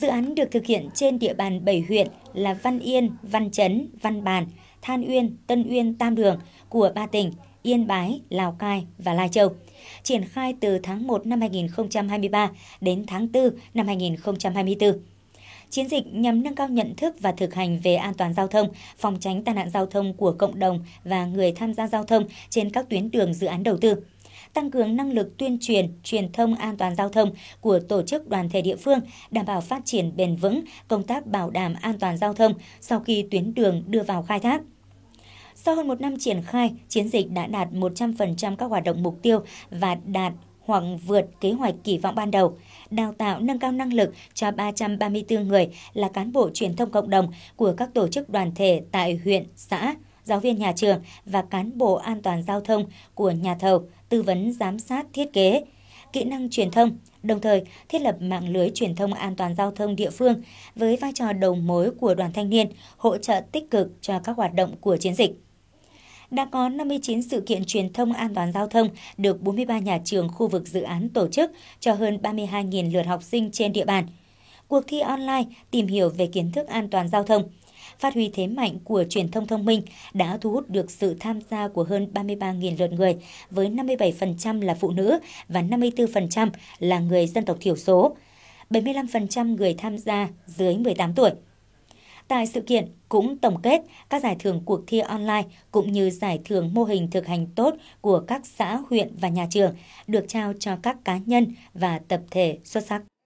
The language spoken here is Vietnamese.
Dự án được thực hiện trên địa bàn 7 huyện là Văn Yên, Văn Chấn, Văn Bàn, Than Uyên, Tân Uyên, Tam Đường của ba tỉnh Yên Bái, Lào Cai và Lai Châu. Triển khai từ tháng 1 năm 2023 đến tháng 4 năm 2024. Chiến dịch nhằm nâng cao nhận thức và thực hành về an toàn giao thông, phòng tránh tai nạn giao thông của cộng đồng và người tham gia giao thông trên các tuyến đường dự án đầu tư tăng cường năng lực tuyên truyền, truyền thông an toàn giao thông của tổ chức đoàn thể địa phương, đảm bảo phát triển bền vững công tác bảo đảm an toàn giao thông sau khi tuyến đường đưa vào khai thác. Sau hơn một năm triển khai, chiến dịch đã đạt 100% các hoạt động mục tiêu và đạt hoặc vượt kế hoạch kỳ vọng ban đầu. Đào tạo nâng cao năng lực cho 334 người là cán bộ truyền thông cộng đồng của các tổ chức đoàn thể tại huyện, xã, giáo viên nhà trường và cán bộ an toàn giao thông của nhà thầu, tư vấn giám sát thiết kế, kỹ năng truyền thông, đồng thời thiết lập mạng lưới truyền thông an toàn giao thông địa phương với vai trò đầu mối của đoàn thanh niên, hỗ trợ tích cực cho các hoạt động của chiến dịch đã có 59 sự kiện truyền thông an toàn giao thông được 43 nhà trường khu vực dự án tổ chức cho hơn 32.000 lượt học sinh trên địa bàn. Cuộc thi online tìm hiểu về kiến thức an toàn giao thông, phát huy thế mạnh của truyền thông thông minh đã thu hút được sự tham gia của hơn 33.000 lượt người, với 57% là phụ nữ và 54% là người dân tộc thiểu số. 75% người tham gia dưới 18 tuổi. Tại sự kiện cũng tổng kết các giải thưởng cuộc thi online cũng như giải thưởng mô hình thực hành tốt của các xã, huyện và nhà trường được trao cho các cá nhân và tập thể xuất sắc.